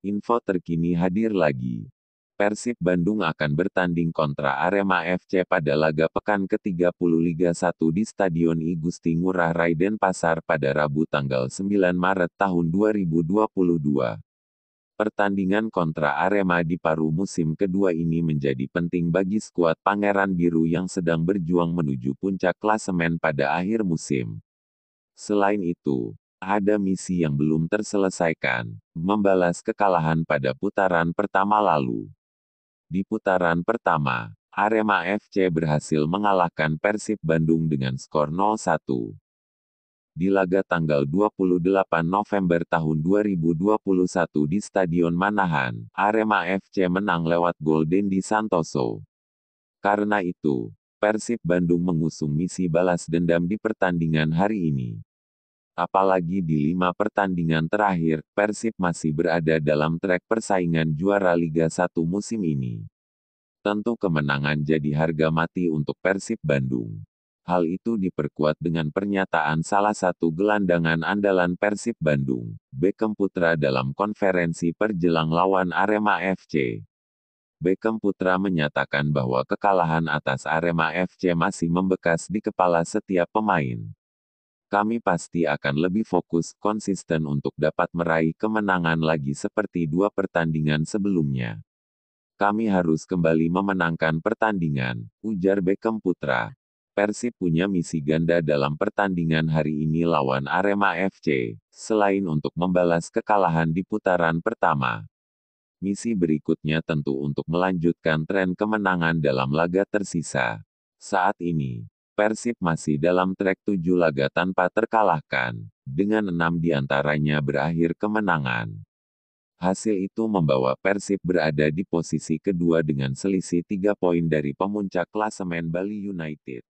Info terkini hadir lagi. Persib Bandung akan bertanding kontra Arema FC pada laga pekan ke-30 Liga 1 di Stadion I Gusti Ngurah Rai Denpasar pada Rabu tanggal 9 Maret tahun 2022. Pertandingan kontra Arema di paruh musim kedua ini menjadi penting bagi skuad Pangeran Biru yang sedang berjuang menuju puncak klasemen pada akhir musim. Selain itu, ada misi yang belum terselesaikan, membalas kekalahan pada putaran pertama lalu. Di putaran pertama, Arema FC berhasil mengalahkan Persib Bandung dengan skor 0-1. Di laga tanggal 28 November tahun 2021 di Stadion Manahan, Arema FC menang lewat gol Dendi Santoso. Karena itu, Persib Bandung mengusung misi balas dendam di pertandingan hari ini. Apalagi di lima pertandingan terakhir, Persib masih berada dalam trek persaingan juara Liga 1 musim ini. Tentu kemenangan jadi harga mati untuk Persib Bandung. Hal itu diperkuat dengan pernyataan salah satu gelandangan andalan Persib Bandung, Beckham Putra dalam konferensi perjelang lawan Arema FC. Beckham Putra menyatakan bahwa kekalahan atas Arema FC masih membekas di kepala setiap pemain kami pasti akan lebih fokus konsisten untuk dapat meraih kemenangan lagi seperti dua pertandingan sebelumnya. Kami harus kembali memenangkan pertandingan, ujar Beckham Putra. Persib punya misi ganda dalam pertandingan hari ini lawan Arema FC, selain untuk membalas kekalahan di putaran pertama. Misi berikutnya tentu untuk melanjutkan tren kemenangan dalam laga tersisa. Saat ini, Persib masih dalam trek tujuh laga tanpa terkalahkan, dengan enam diantaranya berakhir kemenangan. Hasil itu membawa Persib berada di posisi kedua dengan selisih tiga poin dari pemuncak klasemen Bali United.